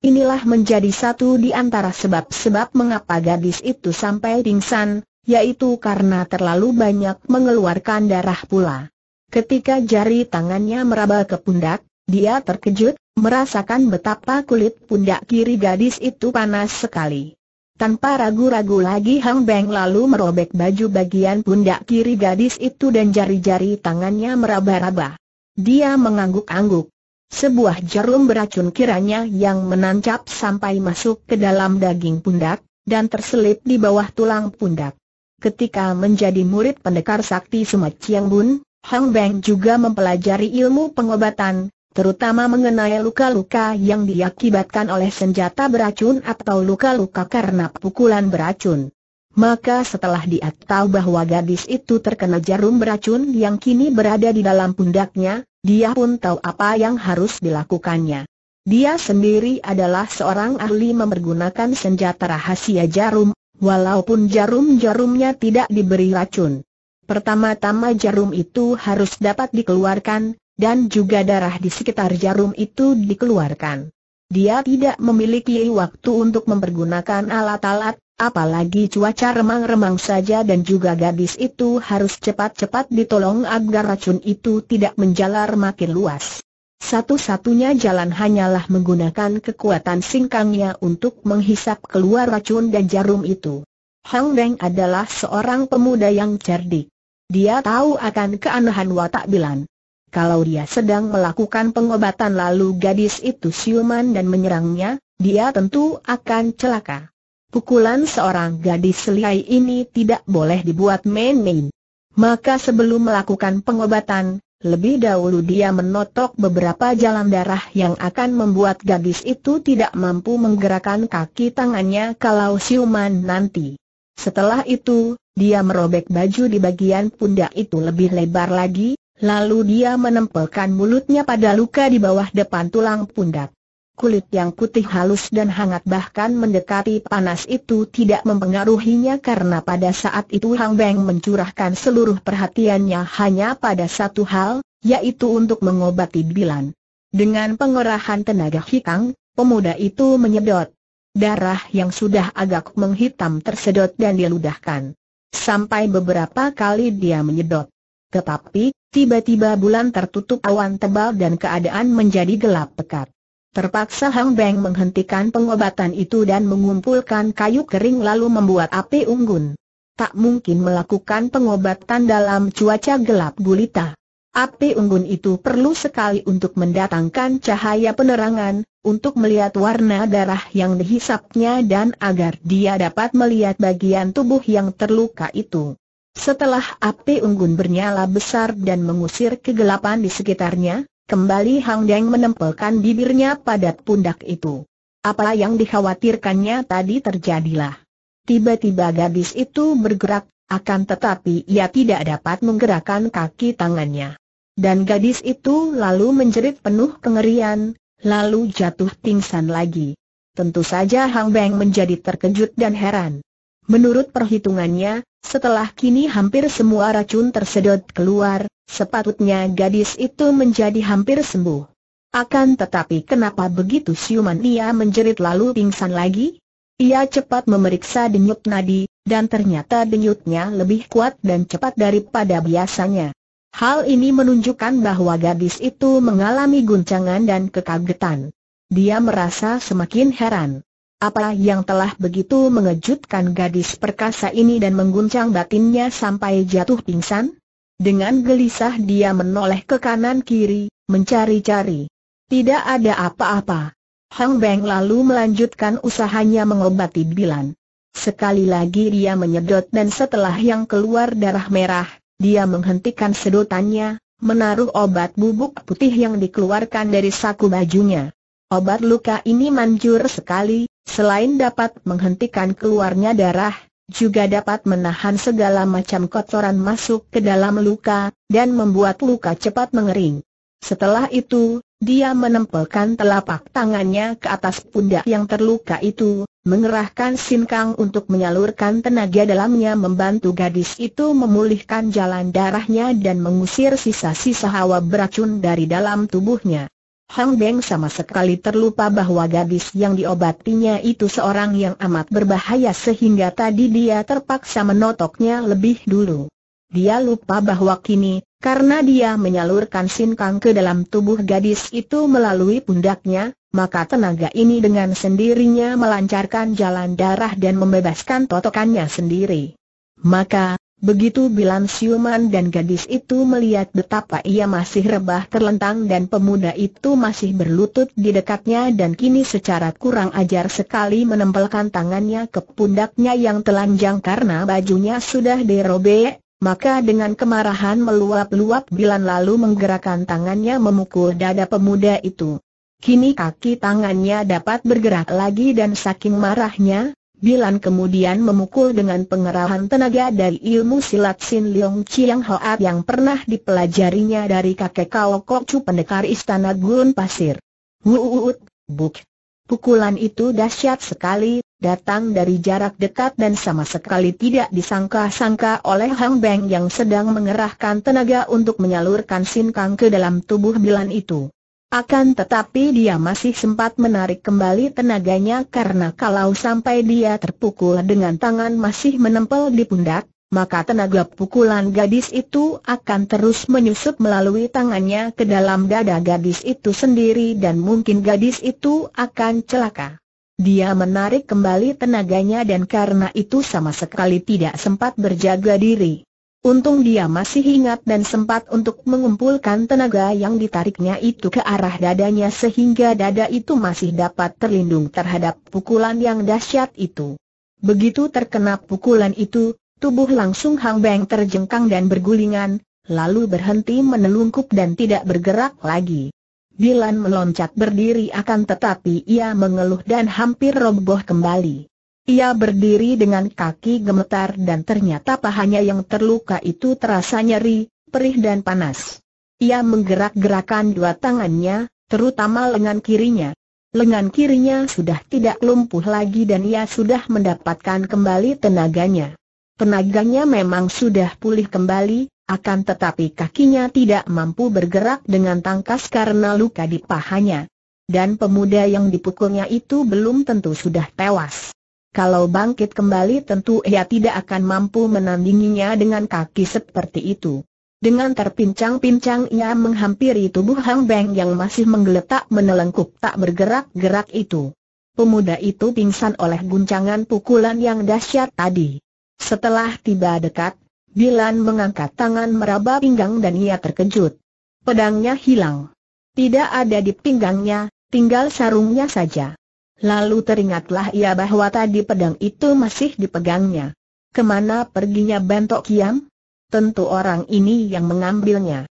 [SPEAKER 1] Inilah menjadi satu di antara sebab-sebab mengapa gadis itu sampai pingsan, yaitu karena terlalu banyak mengeluarkan darah pula. Ketika jari tangannya meraba ke pundak, dia terkejut, merasakan betapa kulit pundak kiri gadis itu panas sekali. Tanpa ragu-ragu lagi Hang Beng lalu merobek baju bagian pundak kiri gadis itu dan jari-jari tangannya meraba-raba. Dia mengangguk-angguk. Sebuah jarum beracun kiranya yang menancap sampai masuk ke dalam daging pundak, dan terselip di bawah tulang pundak. Ketika menjadi murid pendekar sakti Sumat Chiang Bun, Hang Beng juga mempelajari ilmu pengobatan, terutama mengenai luka-luka yang diakibatkan oleh senjata beracun atau luka-luka karena pukulan beracun. Maka setelah dia tahu bahwa gadis itu terkena jarum beracun yang kini berada di dalam pundaknya, dia pun tahu apa yang harus dilakukannya. Dia sendiri adalah seorang ahli mempergunakan senjata rahasia jarum, walaupun jarum-jarumnya tidak diberi racun. Pertama-tama jarum itu harus dapat dikeluarkan, dan juga darah di sekitar jarum itu dikeluarkan. Dia tidak memiliki waktu untuk mempergunakan alat-alat, apalagi cuaca remang-remang saja dan juga gadis itu harus cepat-cepat ditolong agar racun itu tidak menjalar makin luas. Satu-satunya jalan hanyalah menggunakan kekuatan singkangnya untuk menghisap keluar racun dan jarum itu. Hang Deng adalah seorang pemuda yang cerdik. Dia tahu akan keanehan watak Bilan kalau dia sedang melakukan pengobatan lalu gadis itu siuman dan menyerangnya, dia tentu akan celaka. Pukulan seorang gadis lihai ini tidak boleh dibuat main-main. Maka sebelum melakukan pengobatan, lebih dahulu dia menotok beberapa jalan darah yang akan membuat gadis itu tidak mampu menggerakkan kaki tangannya kalau siuman nanti. Setelah itu, dia merobek baju di bagian pundak itu lebih lebar lagi, Lalu dia menempelkan mulutnya pada luka di bawah depan tulang pundak. Kulit yang putih halus dan hangat bahkan mendekati panas itu tidak mempengaruhinya karena pada saat itu Hang Beng mencurahkan seluruh perhatiannya hanya pada satu hal, yaitu untuk mengobati Bilan. Dengan pengerahan tenaga hitam, pemuda itu menyedot. Darah yang sudah agak menghitam tersedot dan diludahkan. Sampai beberapa kali dia menyedot. Tetapi, tiba-tiba bulan tertutup awan tebal dan keadaan menjadi gelap pekat. Terpaksa Hang Beng menghentikan pengobatan itu dan mengumpulkan kayu kering lalu membuat api unggun. Tak mungkin melakukan pengobatan dalam cuaca gelap gulita. Api unggun itu perlu sekali untuk mendatangkan cahaya penerangan, untuk melihat warna darah yang dihisapnya dan agar dia dapat melihat bagian tubuh yang terluka itu. Setelah api unggun bernyala besar dan mengusir kegelapan di sekitarnya, kembali Hang Deng menempelkan bibirnya pada pundak itu. Apa yang dikhawatirkannya tadi terjadilah. Tiba-tiba gadis itu bergerak, akan tetapi ia tidak dapat menggerakkan kaki tangannya. Dan gadis itu lalu menjerit penuh kengerian, lalu jatuh pingsan lagi. Tentu saja Hang Beng menjadi terkejut dan heran. Menurut perhitungannya, setelah kini hampir semua racun tersedot keluar, sepatutnya gadis itu menjadi hampir sembuh. Akan tetapi kenapa begitu siuman ia menjerit lalu pingsan lagi? Ia cepat memeriksa denyut nadi, dan ternyata denyutnya lebih kuat dan cepat daripada biasanya. Hal ini menunjukkan bahwa gadis itu mengalami guncangan dan kekagetan. Dia merasa semakin heran. Apa yang telah begitu mengejutkan gadis perkasa ini dan mengguncang batinnya sampai jatuh pingsan? Dengan gelisah dia menoleh ke kanan kiri, mencari-cari. Tidak ada apa-apa. Hang Beng lalu melanjutkan usahanya mengobati Bilan. Sekali lagi dia menyedot dan setelah yang keluar darah merah, dia menghentikan sedotannya, menaruh obat bubuk putih yang dikeluarkan dari saku bajunya. Obat luka ini manjur sekali, selain dapat menghentikan keluarnya darah, juga dapat menahan segala macam kotoran masuk ke dalam luka, dan membuat luka cepat mengering. Setelah itu, dia menempelkan telapak tangannya ke atas pundak yang terluka itu, mengerahkan sinkang untuk menyalurkan tenaga dalamnya membantu gadis itu memulihkan jalan darahnya dan mengusir sisa-sisa hawa beracun dari dalam tubuhnya. Hang Beng sama sekali terlupa bahwa gadis yang diobatinya itu seorang yang amat berbahaya sehingga tadi dia terpaksa menotoknya lebih dulu. Dia lupa bahwa kini, karena dia menyalurkan sinkang ke dalam tubuh gadis itu melalui pundaknya, maka tenaga ini dengan sendirinya melancarkan jalan darah dan membebaskan totokannya sendiri. Maka, Begitu bilang Siuman dan gadis itu melihat betapa ia masih rebah terlentang dan pemuda itu masih berlutut di dekatnya dan kini secara kurang ajar sekali menempelkan tangannya ke pundaknya yang telanjang karena bajunya sudah dirobek, maka dengan kemarahan meluap-luap bilang lalu menggerakkan tangannya memukul dada pemuda itu. Kini kaki tangannya dapat bergerak lagi dan saking marahnya, Bilan kemudian memukul dengan pengerahan tenaga dari ilmu silat Sin Leong Chiang Hoat yang pernah dipelajarinya dari kakek Kao Kok Chu pendekar istana Gurun Pasir. Wuuut, buk. Pukulan itu dahsyat sekali, datang dari jarak dekat dan sama sekali tidak disangka-sangka oleh Hang Beng yang sedang mengerahkan tenaga untuk menyalurkan Sin Kang ke dalam tubuh Bilan itu. Akan tetapi dia masih sempat menarik kembali tenaganya karena kalau sampai dia terpukul dengan tangan masih menempel di pundak, maka tenaga pukulan gadis itu akan terus menyusup melalui tangannya ke dalam dada gadis itu sendiri dan mungkin gadis itu akan celaka. Dia menarik kembali tenaganya dan karena itu sama sekali tidak sempat berjaga diri. Untung dia masih ingat dan sempat untuk mengumpulkan tenaga yang ditariknya itu ke arah dadanya sehingga dada itu masih dapat terlindung terhadap pukulan yang dahsyat itu. Begitu terkena pukulan itu, tubuh langsung Hang Beng terjengkang dan bergulingan, lalu berhenti menelungkup dan tidak bergerak lagi. Bilan meloncat berdiri akan tetapi ia mengeluh dan hampir roboh kembali. Ia berdiri dengan kaki gemetar dan ternyata pahanya yang terluka itu terasa nyeri, perih dan panas. Ia menggerak-gerakan dua tangannya, terutama lengan kirinya. Lengan kirinya sudah tidak lumpuh lagi dan ia sudah mendapatkan kembali tenaganya. Tenaganya memang sudah pulih kembali, akan tetapi kakinya tidak mampu bergerak dengan tangkas karena luka di pahanya. Dan pemuda yang dipukulnya itu belum tentu sudah tewas. Kalau bangkit kembali tentu ia tidak akan mampu menandinginya dengan kaki seperti itu. Dengan terpincang-pincang ia menghampiri tubuh Hang Beng yang masih menggeletak menelengkup tak bergerak-gerak itu. Pemuda itu pingsan oleh guncangan pukulan yang dahsyat tadi. Setelah tiba dekat, Bilan mengangkat tangan meraba pinggang dan ia terkejut. Pedangnya hilang. Tidak ada di pinggangnya, tinggal sarungnya saja. Lalu teringatlah ia bahwa tadi pedang itu masih dipegangnya. Kemana perginya Bentok Kiam? Tentu orang ini yang mengambilnya.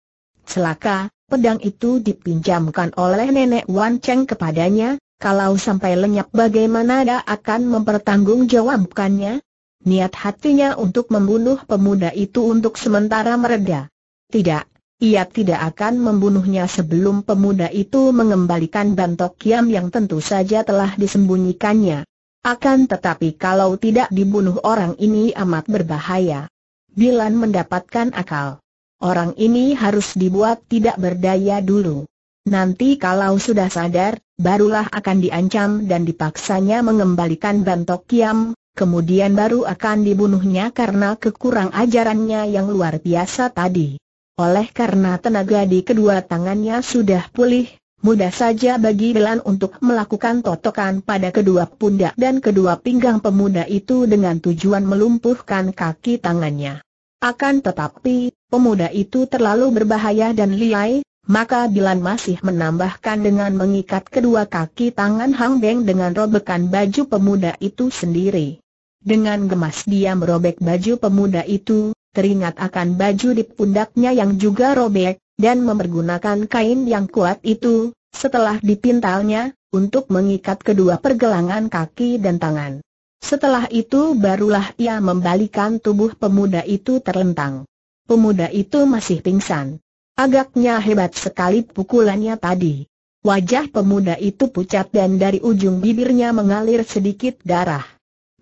[SPEAKER 1] Celaka, pedang itu dipinjamkan oleh nenek Wan Cheng kepadanya, kalau sampai lenyap bagaimana dia akan mempertanggungjawabkannya? Niat hatinya untuk membunuh pemuda itu untuk sementara mereda. Tidak, ia tidak akan membunuhnya sebelum pemuda itu mengembalikan bantok kiam yang tentu saja telah disembunyikannya. Akan tetapi kalau tidak dibunuh orang ini amat berbahaya. Bilan mendapatkan akal. Orang ini harus dibuat tidak berdaya dulu. Nanti kalau sudah sadar, barulah akan diancam dan dipaksanya mengembalikan bantok kiam, kemudian baru akan dibunuhnya karena kekurang ajarannya yang luar biasa tadi. Oleh karena tenaga di kedua tangannya sudah pulih, mudah saja bagi Belan untuk melakukan totokan pada kedua pundak dan kedua pinggang pemuda itu dengan tujuan melumpuhkan kaki tangannya. Akan tetapi, pemuda itu terlalu berbahaya dan liai, maka Bilan masih menambahkan dengan mengikat kedua kaki tangan Hang Beng dengan robekan baju pemuda itu sendiri. Dengan gemas dia merobek baju pemuda itu, teringat akan baju di pundaknya yang juga robek, dan mempergunakan kain yang kuat itu, setelah dipintalnya, untuk mengikat kedua pergelangan kaki dan tangan. Setelah itu barulah ia membalikan tubuh pemuda itu terlentang. Pemuda itu masih pingsan. Agaknya hebat sekali pukulannya tadi. Wajah pemuda itu pucat dan dari ujung bibirnya mengalir sedikit darah.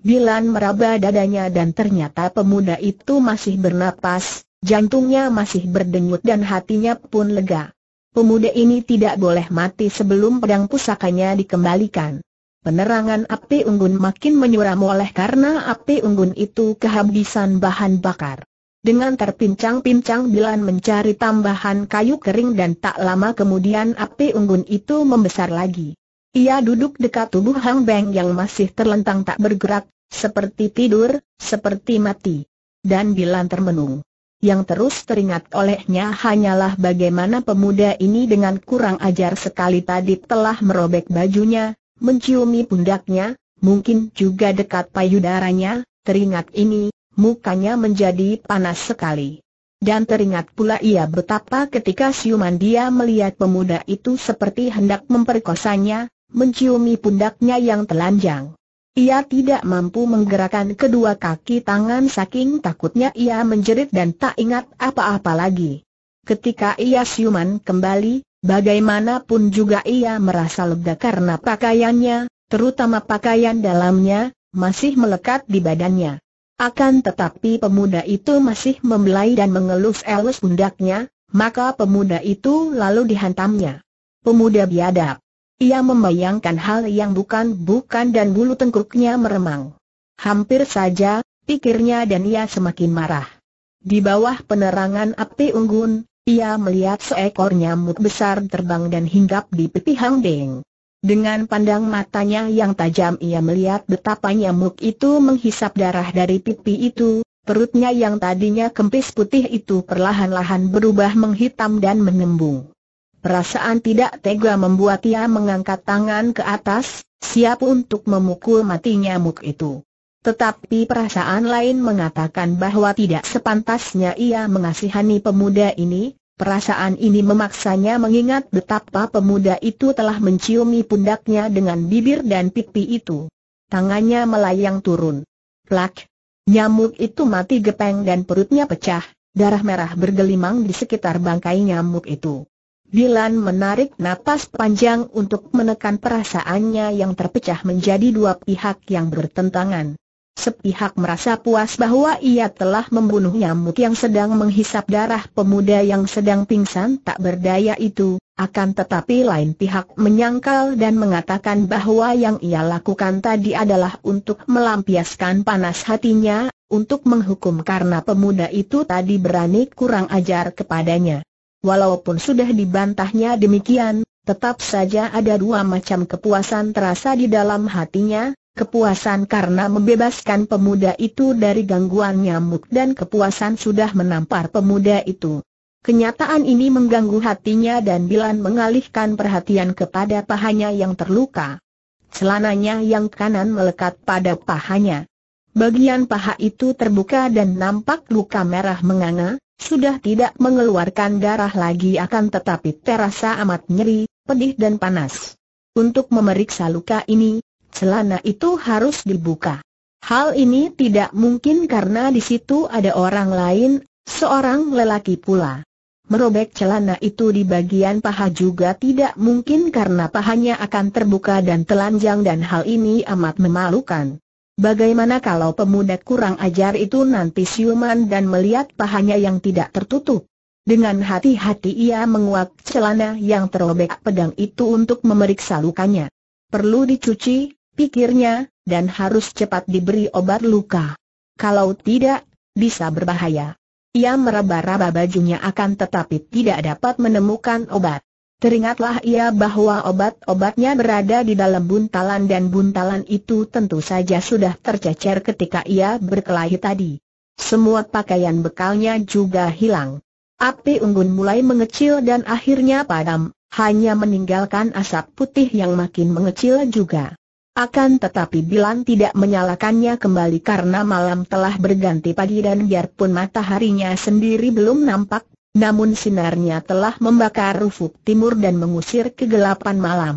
[SPEAKER 1] Bilan meraba dadanya dan ternyata pemuda itu masih bernapas, jantungnya masih berdenyut dan hatinya pun lega. Pemuda ini tidak boleh mati sebelum pedang pusakanya dikembalikan. Penerangan api unggun makin menyuram oleh karena api unggun itu kehabisan bahan bakar. Dengan terpincang-pincang Bilan mencari tambahan kayu kering dan tak lama kemudian api unggun itu membesar lagi. Ia duduk dekat tubuh Hang Beng yang masih terlentang tak bergerak, seperti tidur, seperti mati. Dan Bilan termenung. Yang terus teringat olehnya hanyalah bagaimana pemuda ini dengan kurang ajar sekali tadi telah merobek bajunya, menciumi pundaknya, mungkin juga dekat payudaranya, teringat ini, mukanya menjadi panas sekali. Dan teringat pula ia betapa ketika siuman dia melihat pemuda itu seperti hendak memperkosanya, menciumi pundaknya yang telanjang. Ia tidak mampu menggerakkan kedua kaki tangan saking takutnya ia menjerit dan tak ingat apa-apa lagi. Ketika ia siuman kembali, bagaimanapun juga ia merasa lega karena pakaiannya, terutama pakaian dalamnya, masih melekat di badannya. Akan tetapi pemuda itu masih membelai dan mengelus-elus pundaknya, maka pemuda itu lalu dihantamnya. Pemuda biadab. Ia membayangkan hal yang bukan-bukan dan bulu tengkuknya meremang. Hampir saja, pikirnya dan ia semakin marah. Di bawah penerangan api unggun, ia melihat seekor nyamuk besar terbang dan hinggap di pipi Hang Deng. Dengan pandang matanya yang tajam ia melihat betapa nyamuk itu menghisap darah dari pipi itu, perutnya yang tadinya kempis putih itu perlahan-lahan berubah menghitam dan mengembung. Perasaan tidak tega membuat ia mengangkat tangan ke atas, siap untuk memukul mati nyamuk itu. Tetapi perasaan lain mengatakan bahwa tidak sepantasnya ia mengasihani pemuda ini, perasaan ini memaksanya mengingat betapa pemuda itu telah menciumi pundaknya dengan bibir dan pipi itu. Tangannya melayang turun. Plak! Nyamuk itu mati gepeng dan perutnya pecah, darah merah bergelimang di sekitar bangkai nyamuk itu. Dilan menarik napas panjang untuk menekan perasaannya yang terpecah menjadi dua pihak yang bertentangan. Sepihak merasa puas bahwa ia telah membunuh nyamuk yang sedang menghisap darah pemuda yang sedang pingsan tak berdaya itu, akan tetapi lain pihak menyangkal dan mengatakan bahwa yang ia lakukan tadi adalah untuk melampiaskan panas hatinya, untuk menghukum karena pemuda itu tadi berani kurang ajar kepadanya. Walaupun sudah dibantahnya demikian, tetap saja ada dua macam kepuasan terasa di dalam hatinya, kepuasan karena membebaskan pemuda itu dari gangguan nyamuk dan kepuasan sudah menampar pemuda itu. Kenyataan ini mengganggu hatinya dan Bilan mengalihkan perhatian kepada pahanya yang terluka. Celananya yang kanan melekat pada pahanya. Bagian paha itu terbuka dan nampak luka merah menganga, sudah tidak mengeluarkan darah lagi akan tetapi terasa amat nyeri, pedih dan panas. Untuk memeriksa luka ini, celana itu harus dibuka. Hal ini tidak mungkin karena di situ ada orang lain, seorang lelaki pula. Merobek celana itu di bagian paha juga tidak mungkin karena pahanya akan terbuka dan telanjang dan hal ini amat memalukan. Bagaimana kalau pemuda kurang ajar itu nanti siuman dan melihat pahanya yang tidak tertutup? Dengan hati-hati ia menguak celana yang terobek pedang itu untuk memeriksa lukanya. Perlu dicuci, pikirnya, dan harus cepat diberi obat luka. Kalau tidak, bisa berbahaya. Ia meraba-raba bajunya akan tetapi tidak dapat menemukan obat. Teringatlah ia bahwa obat-obatnya berada di dalam buntalan dan buntalan itu tentu saja sudah tercecer ketika ia berkelahi tadi. Semua pakaian bekalnya juga hilang. Api unggun mulai mengecil dan akhirnya padam, hanya meninggalkan asap putih yang makin mengecil juga. Akan tetapi Bilan tidak menyalakannya kembali karena malam telah berganti pagi dan biarpun mataharinya sendiri belum nampak namun sinarnya telah membakar ufuk timur dan mengusir kegelapan malam.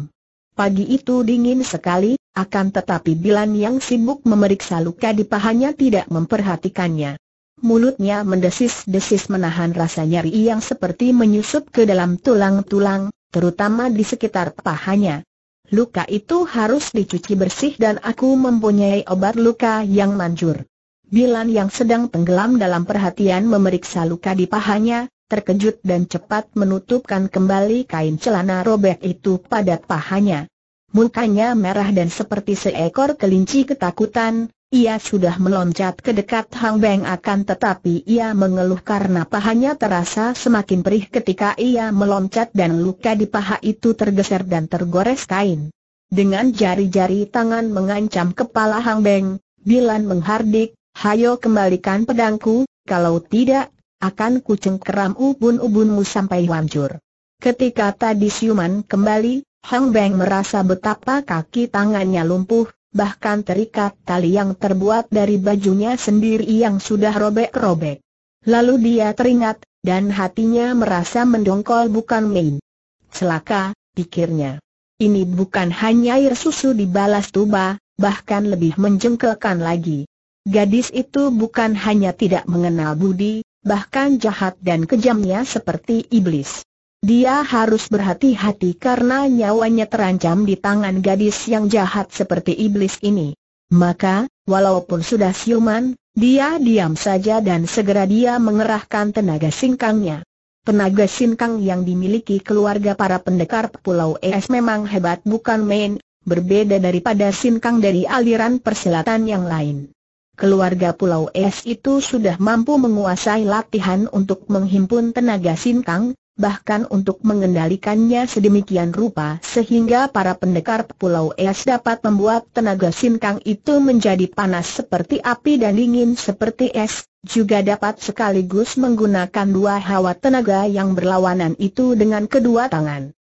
[SPEAKER 1] Pagi itu dingin sekali, akan tetapi Bilan yang sibuk memeriksa luka di pahanya tidak memperhatikannya. Mulutnya mendesis-desis menahan rasa nyeri yang seperti menyusup ke dalam tulang-tulang, terutama di sekitar pahanya. Luka itu harus dicuci bersih dan aku mempunyai obat luka yang manjur. Bilan yang sedang tenggelam dalam perhatian memeriksa luka di pahanya, terkejut dan cepat menutupkan kembali kain celana robek itu pada pahanya. Mukanya merah dan seperti seekor kelinci ketakutan, ia sudah meloncat ke dekat Hang Beng akan tetapi ia mengeluh karena pahanya terasa semakin perih ketika ia meloncat dan luka di paha itu tergeser dan tergores kain. Dengan jari-jari tangan mengancam kepala Hang Beng, Bilan menghardik, hayo kembalikan pedangku, kalau tidak akan kucengkeram ubun-ubunmu sampai hancur. Ketika tadi siuman kembali, Hang Beng merasa betapa kaki tangannya lumpuh, bahkan terikat tali yang terbuat dari bajunya sendiri yang sudah robek-robek. Lalu dia teringat, dan hatinya merasa mendongkol bukan main. Celaka, pikirnya. Ini bukan hanya air susu di balas tuba, bahkan lebih menjengkelkan lagi. Gadis itu bukan hanya tidak mengenal budi, bahkan jahat dan kejamnya seperti iblis. Dia harus berhati-hati karena nyawanya terancam di tangan gadis yang jahat seperti iblis ini. Maka, walaupun sudah siuman, dia diam saja dan segera dia mengerahkan tenaga singkangnya. Tenaga singkang yang dimiliki keluarga para pendekar Pulau Es memang hebat bukan main, berbeda daripada singkang dari aliran persilatan yang lain keluarga Pulau Es itu sudah mampu menguasai latihan untuk menghimpun tenaga sinkang, bahkan untuk mengendalikannya sedemikian rupa sehingga para pendekar Pulau Es dapat membuat tenaga sinkang itu menjadi panas seperti api dan dingin seperti es, juga dapat sekaligus menggunakan dua hawa tenaga yang berlawanan itu dengan kedua tangan.